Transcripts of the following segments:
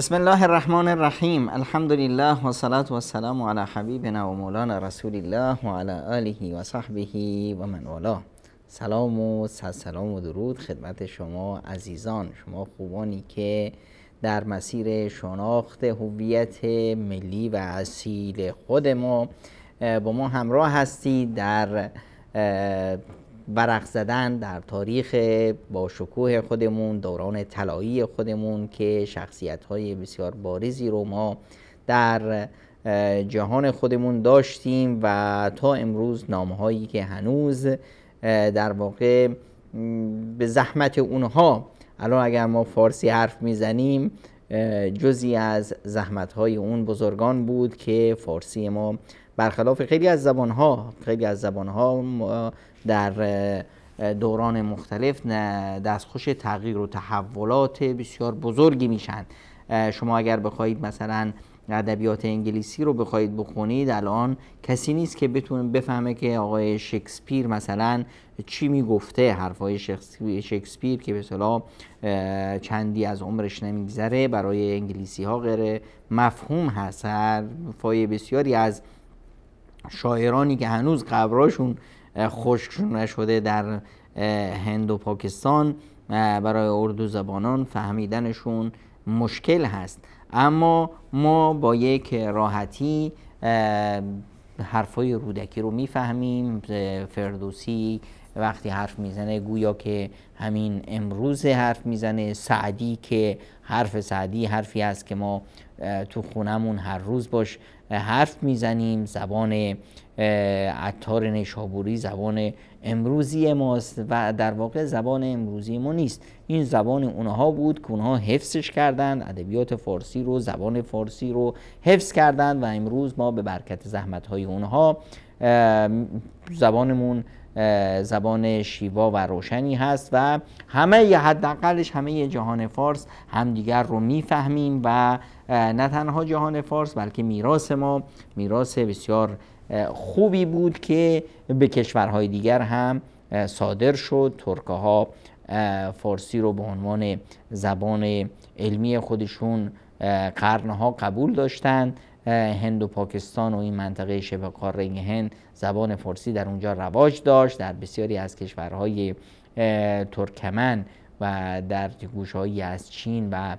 بسم الله الرحمن الرحیم الحمد لله و صلات و سلام علی حبیبنا و مولانا رسول الله و علی آله و صحبه و من والا سلام و سلام و درود خدمت شما عزیزان شما خوبانی که در مسیر شناخت هویت ملی و اصیل خود ما با ما همراه هستید در ورق زدن در تاریخ با شکوه خودمون دوران طلایی خودمون که شخصیت های بسیار بارزی رو ما در جهان خودمون داشتیم و تا امروز نام هایی که هنوز در واقع به زحمت اونها الان اگر ما فارسی حرف میزنیم جزی از زحمت های اون بزرگان بود که فارسی ما برخلاف خیلی از زبانها خیلی از زبانها در دوران مختلف دستخوش تغییر و تحولات بسیار بزرگی میشن شما اگر بخواهید مثلا ادبیات انگلیسی رو بخواید بخونید الان کسی نیست که بتونه بفهمه که آقای شکسپیر مثلا چی میگفته حرفهای شکسپیر که به صلاح چندی از عمرش نمیگذره برای انگلیسی ها غیر مفهوم هست فای بسیاری از شاعرانی که هنوز قبراشون خشک نشده در هند و پاکستان برای اردو زبانان فهمیدنشون مشکل هست اما ما با یک راحتی حرفای رودکی رو میفهمیم فردوسی وقتی حرف میزنه گویا که همین امروز حرف میزنه سعدی که حرف سعدی حرفی است که ما تو خونمون هر روز باش حرف میزنیم زبان عطار نیشابوری زبان امروزی ماست و در واقع زبان امروزی ما نیست این زبان اونها بود که اونها حفظش کردند ادبیات فارسی رو زبان فارسی رو حفظ کردند و امروز ما به برکت زحمت های اونها زبانمون زبان شیوا و روشنی هست و همه حداقلش همه جهان فارس همدیگر رو میفهمیم و نه تنها جهان فارس بلکه میراث ما میراث بسیار خوبی بود که به کشورهای دیگر هم صادر شد ترکه ها فارسی رو به عنوان زبان علمی خودشون قرنها قبول داشتند هند و پاکستان و این منطقه شبه قاره هند زبان فارسی در اونجا رواج داشت در بسیاری از کشورهای ترکمن و در گوشهایی از چین و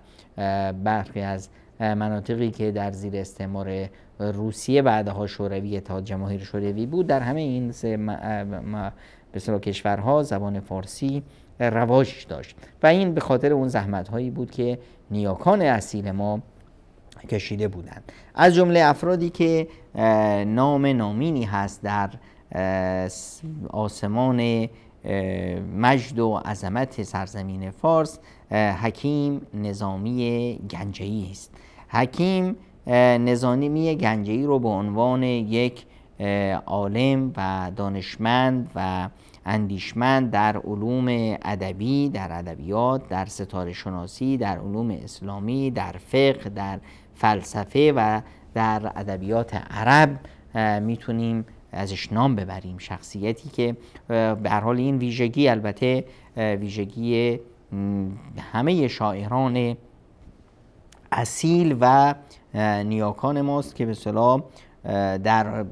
برخی از مناطقی که در زیر استعمار روسیه بعدها شوروی اتحاد جماهیر شوروی بود در همه این بسیار کشورها زبان فارسی رواج داشت و این به خاطر اون زحمت هایی بود که نیاکان اصیل ما کشیده بودند از جمله افرادی که نام نامینی هست در آسمان مجد و عظمت سرزمین فارس حکیم نظامی گنجهی است حکیم نظامی گنجهی رو به عنوان یک عالم و دانشمند و اندیشمند در علوم ادبی در ادبیات در ستاره شناسی در علوم اسلامی در فقه در فلسفه و در ادبیات عرب میتونیم ازش نام ببریم شخصیتی که به حال این ویژگی البته ویژگی همه شاعران اصیل و نیاکان ماست که به صلاح در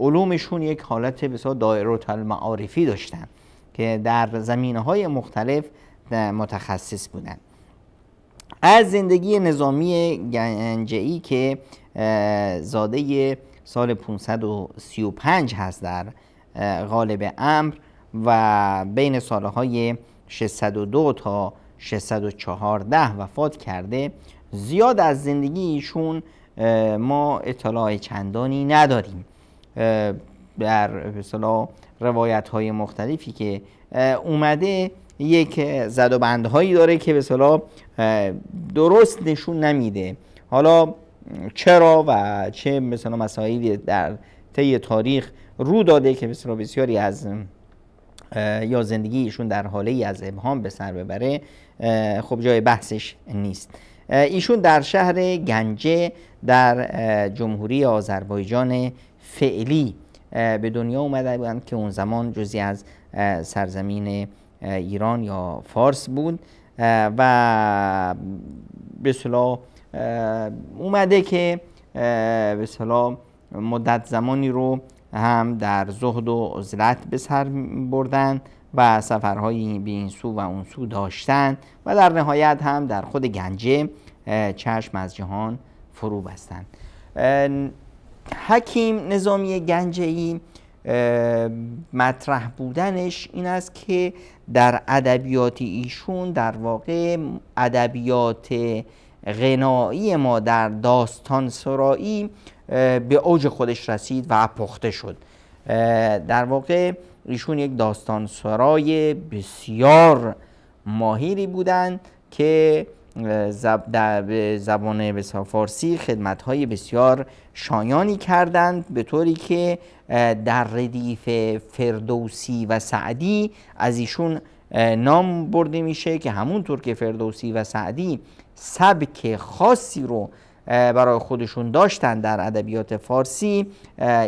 علومشون یک حالت بسیار دائرات المعارفی داشتن که در زمینه های مختلف متخصص بودند از زندگی نظامی ای که زاده سال 535 هست در غالب امر و بین سالهای 602 تا 614 وفات کرده زیاد از زندگی ایشون ما اطلاع چندانی نداریم در مثلا روایت های مختلفی که اومده یک زد و بندهایی داره که به صلاح درست نشون نمیده حالا چرا و چه مثلا مسائلی در طی تاریخ رو داده که مثلا بسیاری از یا زندگیشون در حاله ای از ابهام به سر ببره خب جای بحثش نیست ایشون در شهر گنجه در جمهوری آذربایجان فعلی به دنیا اومده بودند که اون زمان جزی از سرزمین ایران یا فارس بود و به صلاح اومده که به صلاح مدت زمانی رو هم در زهد و عزلت به سر بردن و سفرهایی به این سو و اون سو داشتن و در نهایت هم در خود گنجه چشم از جهان فرو بستند حکیم نظامی گنجه ای مطرح بودنش این است که در ادبیات ایشون در واقع ادبیات غنایی ما در داستان سرایی به اوج خودش رسید و پخته شد در واقع ایشون یک داستان سرای بسیار ماهیری بودند که زب در به زبان بسیار فارسی خدمت های بسیار شایانی کردند به طوری که در ردیف فردوسی و سعدی از ایشون نام برده میشه که همونطور که فردوسی و سعدی سبک خاصی رو برای خودشون داشتن در ادبیات فارسی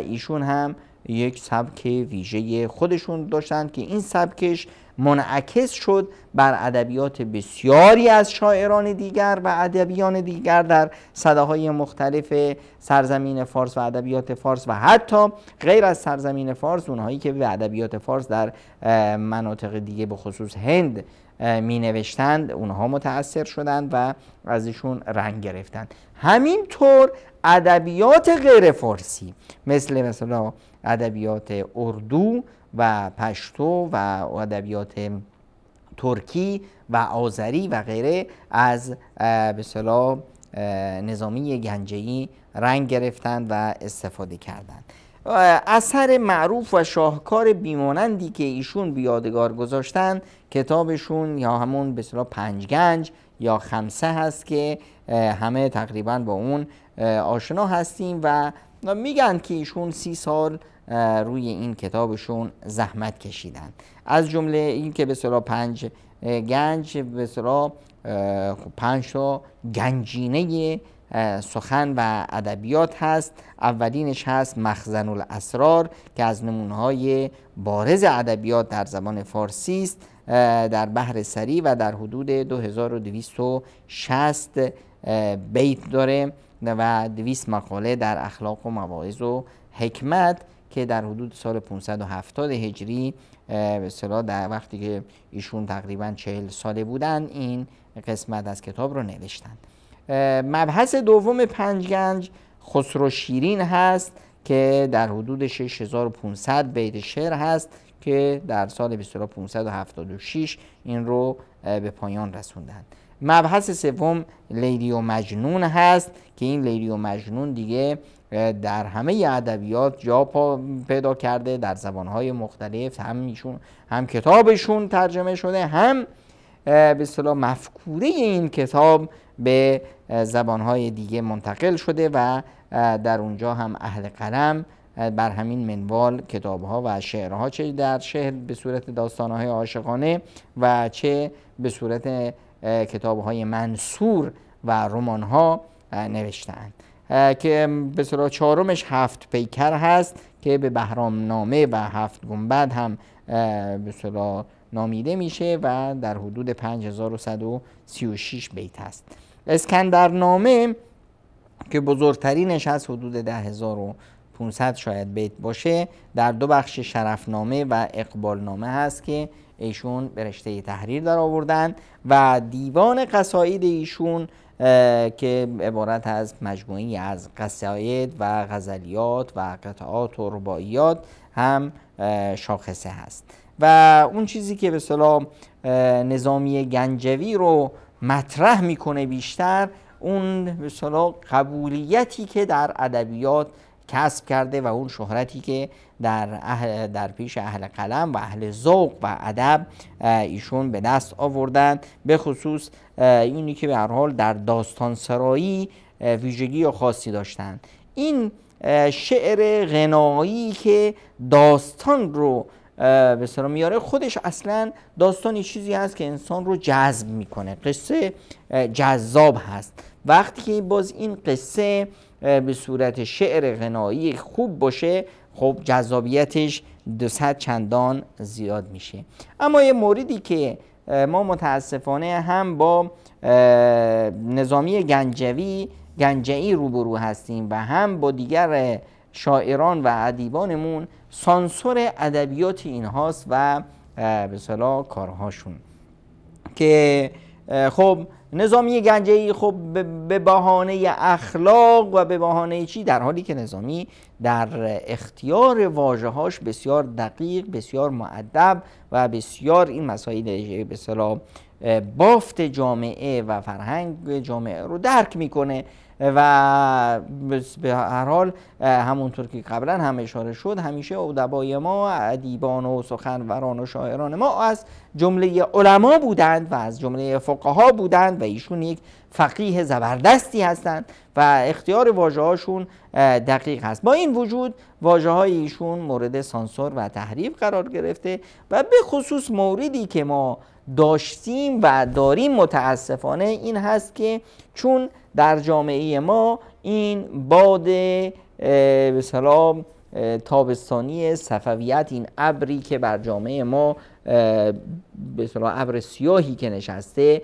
ایشون هم یک سبک ویژه خودشون داشتند که این سبکش منعکس شد بر ادبیات بسیاری از شاعران دیگر و ادبیان دیگر در صداهای مختلف سرزمین فارس و ادبیات فارس و حتی غیر از سرزمین فارس اونهایی که به ادبیات فارس در مناطق دیگه به خصوص هند مینوشتند، نوشتند اونها متاثر شدند و ازشون رنگ گرفتند همینطور ادبیات غیر فارسی مثل مثلا ادبیات اردو و پشتو و ادبیات ترکی و آذری و غیره از به نظامی گنجهی رنگ گرفتند و استفاده کردند اثر معروف و شاهکار بیمانندی که ایشون بیادگار گذاشتن کتابشون یا همون به اصطلاح پنج گنج یا خمسه هست که همه تقریبا با اون آشنا هستیم و و میگن که ایشون سی سال روی این کتابشون زحمت کشیدن از جمله این که به سرا پنج گنج به سرا خب پنج تا گنجینه سخن و ادبیات هست اولینش هست مخزن الاسرار که از نمونه های بارز ادبیات در زبان فارسی است در بحر سری و در حدود 2260 بیت داره و دویست مقاله در اخلاق و مواعظ و حکمت که در حدود سال 570 هجری به در وقتی که ایشون تقریبا چهل ساله بودن این قسمت از کتاب رو نوشتند مبحث دوم پنجگنج خسرو شیرین هست که در حدود 6500 بیت شعر هست که در سال 2576 این رو به پایان رسوندند مبحث سوم لیلی و مجنون هست که این لیلی و مجنون دیگه در همه ادبیات جا پیدا کرده در زبانهای مختلف هم هم کتابشون ترجمه شده هم به اصطلاح مفکوره این کتاب به زبانهای دیگه منتقل شده و در اونجا هم اهل قلم بر همین منوال کتابها و شعرها چه در شهر به صورت داستانهای عاشقانه و چه به صورت کتاب های منصور و رمان ها نوشتند که به صلاح چهارمش هفت پیکر هست که به بهرام نامه و هفت گنبد هم به نامیده میشه و در حدود 5136 بیت است نامه که بزرگترینش از حدود 10500 شاید بیت باشه در دو بخش شرفنامه و نامه هست که ایشون به رشته تحریر در آوردن و دیوان قصاید ایشون که عبارت از مجموعی از قصاید و غزلیات و قطعات و رباعیات هم شاخصه هست و اون چیزی که به صلاح نظامی گنجوی رو مطرح میکنه بیشتر اون به قبولیتی که در ادبیات کسب کرده و اون شهرتی که در, در پیش اهل قلم و اهل ذوق و ادب ایشون به دست آوردن به خصوص اینی که به هر حال در داستان سرایی ویژگی و خاصی داشتن این شعر غنایی که داستان رو به سر میاره خودش اصلا داستانی چیزی هست که انسان رو جذب میکنه قصه جذاب هست وقتی که باز این قصه به صورت شعر غنایی خوب باشه خب جذابیتش دو چندان زیاد میشه اما یه موردی که ما متاسفانه هم با نظامی گنجوی گنجعی روبرو هستیم و هم با دیگر شاعران و ادیبانمون سانسور ادبیات اینهاست و به صلاح کارهاشون که خب نظامی گنجه خب به بهانه اخلاق و به بهانه چی در حالی که نظامی در اختیار هاش بسیار دقیق بسیار معدب و بسیار این مسائل به بافت جامعه و فرهنگ جامعه رو درک میکنه و به هر حال همونطور که قبلا هم اشاره شد همیشه ادبای ما ادیبان و سخنوران و شاعران ما از جمله علما بودند و از جمله فقها بودند و ایشون یک فقیه زبردستی هستند و اختیار واجه هاشون دقیق هست با این وجود واجه های ایشون مورد سانسور و تحریف قرار گرفته و به خصوص موردی که ما داشتیم و داریم متاسفانه این هست که چون در جامعه ما این باد به سلام تابستانی صفویت این ابری که بر جامعه ما به ابر سیاهی که نشسته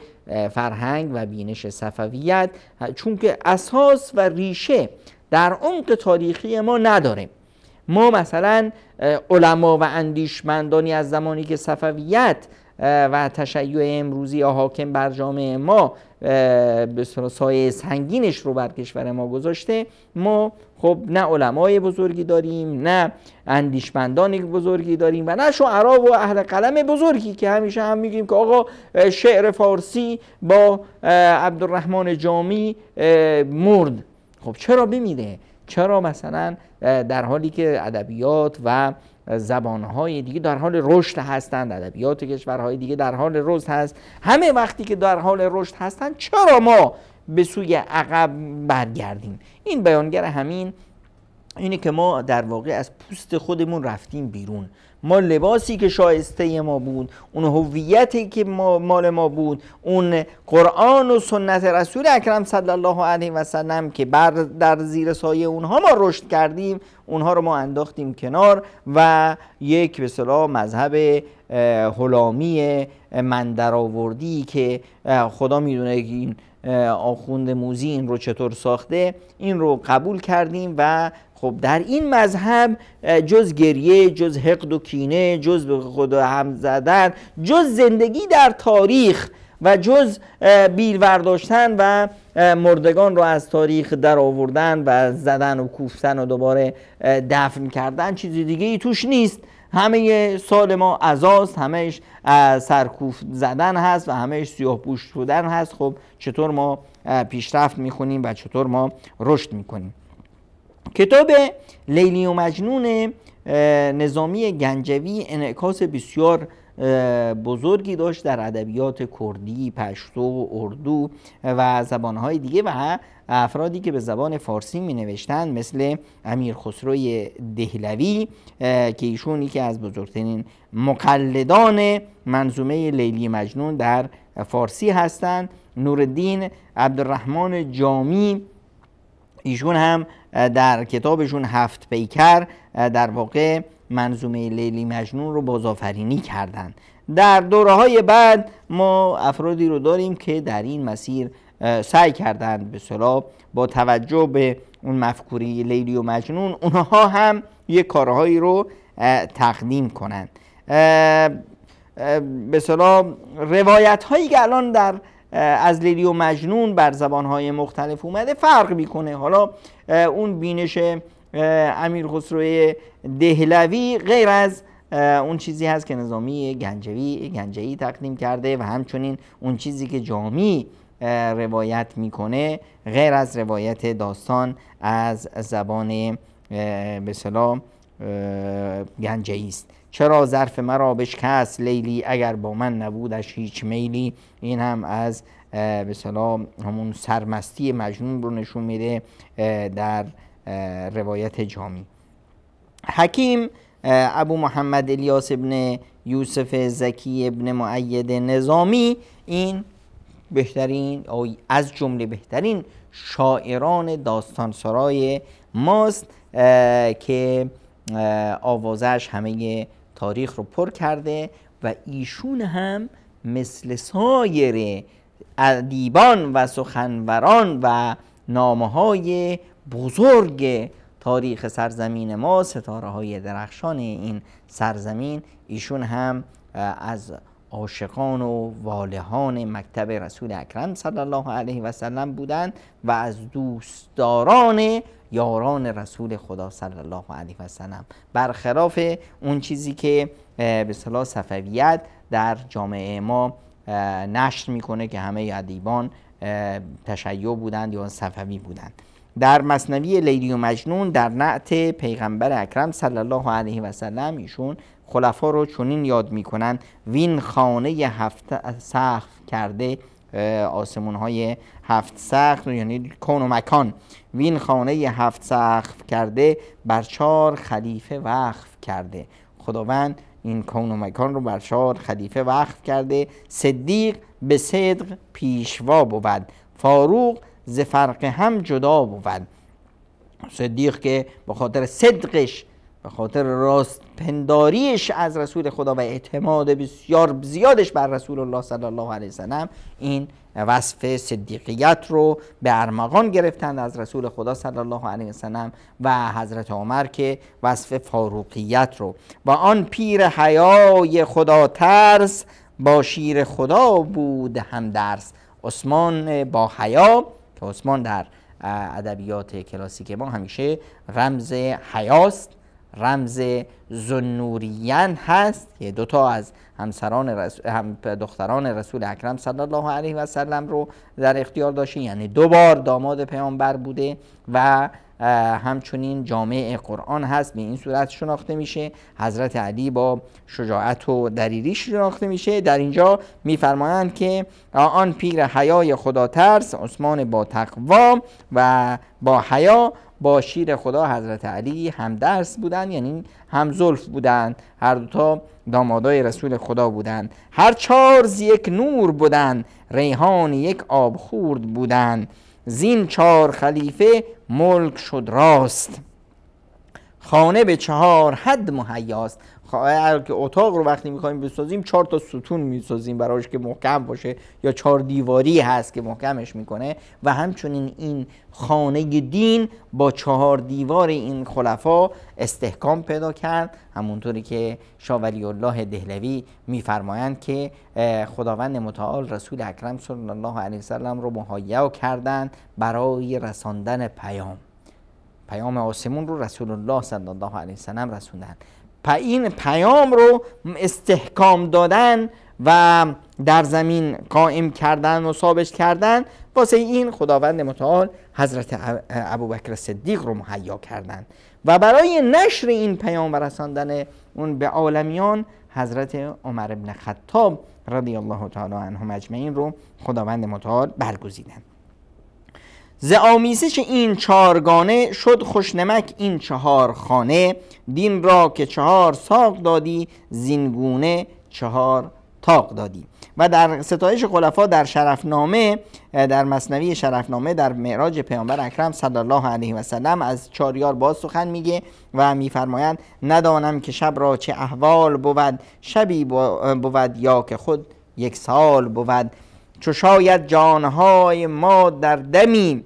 فرهنگ و بینش صفویت چون که اساس و ریشه در عمق تاریخی ما نداره ما مثلا علما و اندیشمندانی از زمانی که صفویت و تشیع امروزی یا حاکم بر جامعه ما به سایه سنگینش رو بر کشور ما گذاشته ما خب نه علمای بزرگی داریم نه اندیشمندان بزرگی داریم و نه شعرا و اهل قلم بزرگی که همیشه هم میگیم که آقا شعر فارسی با عبدالرحمن جامی مرد خب چرا بمیره چرا مثلا در حالی که ادبیات و زبانهای دیگه در حال رشد هستند ادبیات کشورهای دیگه در حال رشد هست همه وقتی که در حال رشد هستند چرا ما به سوی عقب برگردیم این بیانگر همین اینه که ما در واقع از پوست خودمون رفتیم بیرون ما لباسی که شایسته ما بود اون هویتی که ما مال ما بود اون قرآن و سنت رسول اکرم صلی الله علیه و سلم که بر در زیر سایه اونها ما رشد کردیم اونها رو ما انداختیم کنار و یک به صلاح مذهب هلامی مندراوردی که خدا میدونه این آخوند موزی این رو چطور ساخته این رو قبول کردیم و خب در این مذهب جز گریه جز حقد و کینه جز به خدا هم زدن جز زندگی در تاریخ و جز بیل ورداشتن و مردگان رو از تاریخ در آوردن و زدن و کوفتن و دوباره دفن کردن چیزی دیگه ای توش نیست همه سال ما همه همهش سرکوف زدن هست و همهش سیاه پوش شدن هست خب چطور ما پیشرفت میکنیم و چطور ما رشد میکنیم کتاب لیلی و مجنون نظامی گنجوی انعکاس بسیار بزرگی داشت در ادبیات کردی، پشتو، اردو و زبانهای دیگه و افرادی که به زبان فارسی می نوشتند مثل امیر خسروی دهلوی که ایشون یکی از بزرگترین مقلدان منظومه لیلی مجنون در فارسی هستند نوردین عبدالرحمن جامی ایشون هم در کتابشون هفت پیکر در واقع منظومه لیلی مجنون رو بازآفرینی کردن در دوره های بعد ما افرادی رو داریم که در این مسیر سعی کردند به صلاح با توجه به اون مفکوری لیلی و مجنون اونها هم یه کارهایی رو تقدیم کنند به صلاح روایت هایی که الان در از لیلی و مجنون بر زبان های مختلف اومده فرق میکنه حالا اون بینش امیر خسروی دهلوی غیر از اون چیزی هست که نظامی گنجوی گنجهی تقدیم کرده و همچنین اون چیزی که جامی روایت میکنه غیر از روایت داستان از زبان به سلام ای است چرا ظرف مرا بشکست لیلی اگر با من نبودش هیچ میلی این هم از به سلام همون سرمستی مجنون رو نشون میده در روایت جامی حکیم ابو محمد الیاس ابن یوسف زکی ابن معید نظامی این بهترین از جمله بهترین شاعران داستان سرای ماست که آوازش همه تاریخ رو پر کرده و ایشون هم مثل سایر ادیبان و سخنوران و نامه های بزرگ تاریخ سرزمین ما ستاره های درخشان این سرزمین ایشون هم از عاشقان و والهان مکتب رسول اکرم صلی الله علیه و سلم بودند و از دوستداران یاران رسول خدا صلی الله علیه و سلم برخلاف اون چیزی که به صلاح صفویت در جامعه ما نشر میکنه که همه ادیبان تشیع بودند یا صفوی بودند در مصنوی لیلی و مجنون در نعت پیغمبر اکرم صلی الله علیه و سلم ایشون خلفا رو چنین یاد میکنن وین خانه هفت سقف کرده آسمون های هفت سقف یعنی کون و مکان وین خانه هفت سقف کرده بر چهار خلیفه وقف کرده خداوند این کون و مکان رو بر چهار خلیفه وقف کرده صدیق به صدق پیشوا بود فاروق ز فرق هم جدا بود صدیق که به خاطر صدقش به خاطر راست پنداریش از رسول خدا و اعتماد بسیار زیادش بر رسول الله صلی الله علیه وسلم این وصف صدیقیت رو به ارمغان گرفتند از رسول خدا صلی الله علیه وسلم و حضرت عمر که وصف فاروقیت رو و آن پیر حیای خدا ترس با شیر خدا بود هم درس عثمان با حیا که عثمان در ادبیات کلاسیک ما همیشه رمز حیاست رمز زنورین هست که دوتا از همسران هم دختران رسول اکرم صلی الله علیه و سلم رو در اختیار داشته یعنی دو بار داماد پیامبر بوده و همچنین جامعه قرآن هست به این صورت شناخته میشه حضرت علی با شجاعت و دریری شناخته میشه در اینجا میفرمایند که آن پیر حیای خدا ترس عثمان با تقوا و با حیا با شیر خدا حضرت علی هم درس بودن یعنی هم زلف بودند. هر دوتا دامادای رسول خدا بودند هر چهار یک نور بودند ریحان یک آب خورد بودند زین چهار خلیفه ملک شد راست خانه به چهار حد مهیاست خب، که اتاق رو وقتی میخوایم بسازیم چهار تا ستون میسازیم برایش که محکم باشه یا چهار دیواری هست که محکمش میکنه و همچنین این خانه دین با چهار دیوار این خلفا استحکام پیدا کرد همونطوری که شاولی الله دهلوی میفرمایند که خداوند متعال رسول اکرم صلی الله علیه وسلم رو مهیا کردند برای رساندن پیام پیام آسمون رو رسول الله صلی الله علیه وسلم رسوندن این پیام رو استحکام دادن و در زمین قائم کردن و ثابت کردن واسه این خداوند متعال حضرت ابوبکر صدیق رو محیا کردن و برای نشر این پیام و رساندن اون به عالمیان حضرت عمر ابن خطاب رضی الله تعالی عنهم اجمعین رو خداوند متعال برگزیدند ز آمیزش این چهارگانه شد خوشنمک این چهار خانه دین را که چهار ساق دادی زینگونه چهار تاق دادی و در ستایش خلفا در شرفنامه در مصنوی شرفنامه در معراج پیامبر اکرم صلی الله علیه و سلم از چاریار باز سخن میگه و میفرمایند ندانم که شب را چه احوال بود شبی بود یا که خود یک سال بود چو شاید جانهای ما در دمی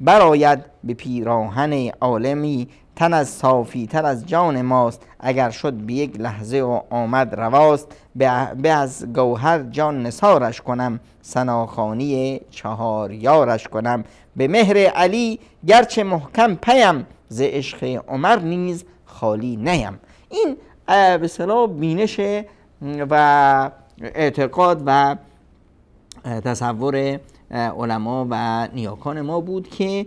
براید به پیراهن عالمی تن از صافی تر از جان ماست اگر شد به یک لحظه و آمد رواست به از گوهر جان نسارش کنم سناخانی چهار یارش کنم به مهر علی گرچه محکم پیم ز عشق عمر نیز خالی نیم این به بینش و اعتقاد و تصور علما و نیاکان ما بود که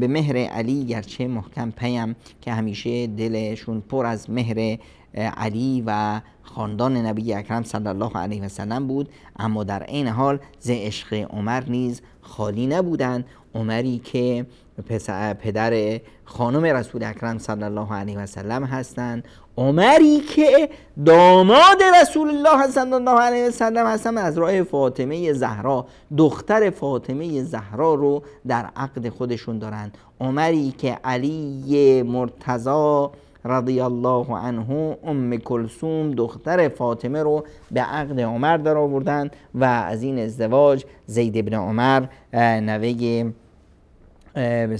به مهر علی گرچه محکم پیم که همیشه دلشون پر از مهر علی و خاندان نبی اکرم صلی الله علیه و سلم بود اما در عین حال ز عشق عمر نیز خالی نبودند عمری که پدر خانم رسول اکرم صلی الله علیه و سلم هستند عمری که داماد رسول الله صلی الله علیه وسلم هستم از راه فاطمه زهرا دختر فاطمه زهرا رو در عقد خودشون دارند عمری که علی مرتضا رضی الله عنه ام کلسوم دختر فاطمه رو به عقد عمر در آوردن و از این ازدواج زید ابن عمر نوه به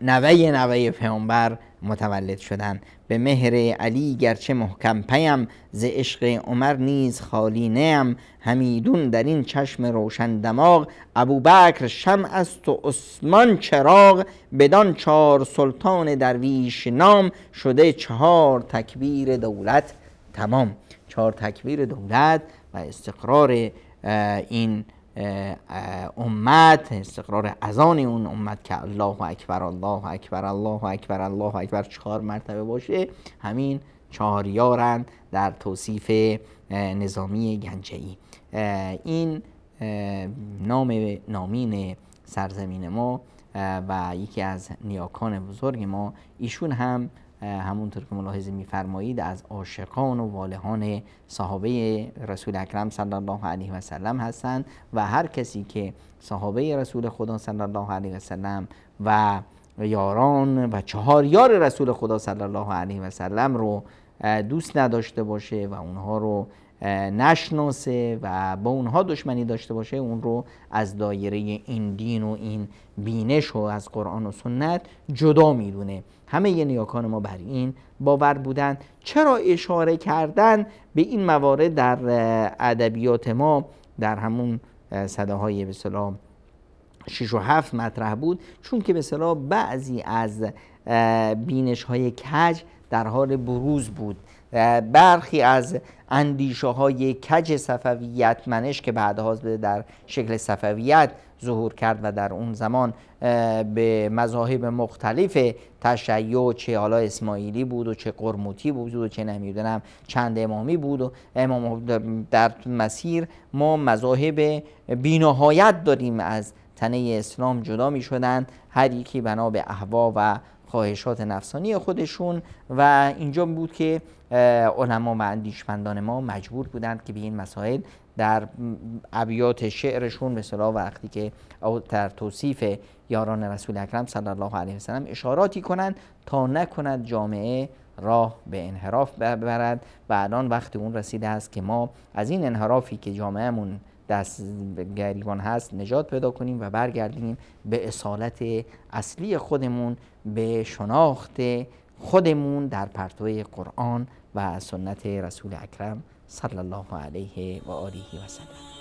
نوه نوه پیامبر متولد شدن به مهر علی گرچه محکم پیم ز عشق عمر نیز خالی نیم همیدون در این چشم روشن دماغ ابوبکر شم است و عثمان چراغ بدان چهار سلطان درویش نام شده چهار تکبیر دولت تمام چهار تکبیر دولت و استقرار این امت استقرار اذان اون امت که الله اکبر الله اکبر الله اکبر الله اکبر چهار مرتبه باشه همین چهار یارن در توصیف نظامی گنجه ای این نام نامین سرزمین ما و یکی از نیاکان بزرگ ما ایشون هم همونطور که ملاحظه میفرمایید از عاشقان و والهان صحابه رسول اکرم صلی الله علیه و سلم هستند و هر کسی که صحابه رسول خدا صلی الله علیه و سلم و یاران و چهار یار رسول خدا صلی الله علیه و سلم رو دوست نداشته باشه و اونها رو نشناسه و با اونها دشمنی داشته باشه اون رو از دایره این دین و این بینش و از قرآن و سنت جدا میدونه همه یه نیاکان ما بر این باور بودن چرا اشاره کردن به این موارد در ادبیات ما در همون صده های به 6 و 7 مطرح بود چون که به بعضی از بینش های کج در حال بروز بود برخی از اندیشه های کج صفویت منش که بعدها در شکل صفویت ظهور کرد و در اون زمان به مذاهب مختلف تشیع چه حالا اسماعیلی بود و چه قرموتی بود و چه نمیدونم چند امامی بود و امام در مسیر ما مذاهب بینهایت داریم از تنه اسلام جدا می شدن هر یکی بنا به احوا و خواهشات نفسانی خودشون و اینجا بود که علما و اندیشمندان ما مجبور بودند که به این مسائل در ابیات شعرشون به صلاح وقتی که در توصیف یاران رسول اکرم صلی الله علیه سلم اشاراتی کنند تا نکند جامعه راه به انحراف ببرد و الان وقت اون رسیده است که ما از این انحرافی که جامعهمون دست گریبان هست نجات پیدا کنیم و برگردیم به اصالت اصلی خودمون به شناخت خودمون در پرتوی قرآن و سنت رسول اکرم صلی الله علیه و آله و سلم